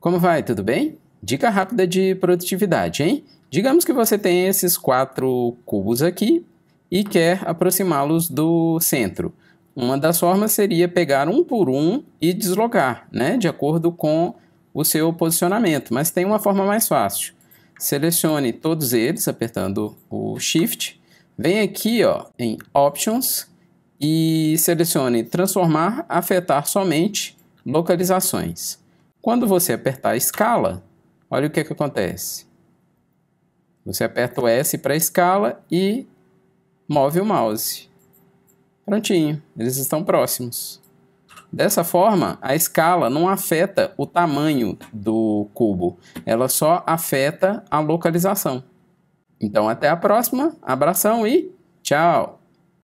Como vai? Tudo bem? Dica rápida de produtividade, hein? Digamos que você tem esses quatro cubos aqui e quer aproximá-los do centro. Uma das formas seria pegar um por um e deslocar, né? De acordo com o seu posicionamento, mas tem uma forma mais fácil. Selecione todos eles apertando o Shift. Vem aqui ó, em Options e selecione Transformar, Afetar Somente Localizações. Quando você apertar a escala, olha o que, é que acontece. Você aperta o S para a escala e move o mouse. Prontinho, eles estão próximos. Dessa forma, a escala não afeta o tamanho do cubo, ela só afeta a localização. Então, até a próxima, abração e tchau!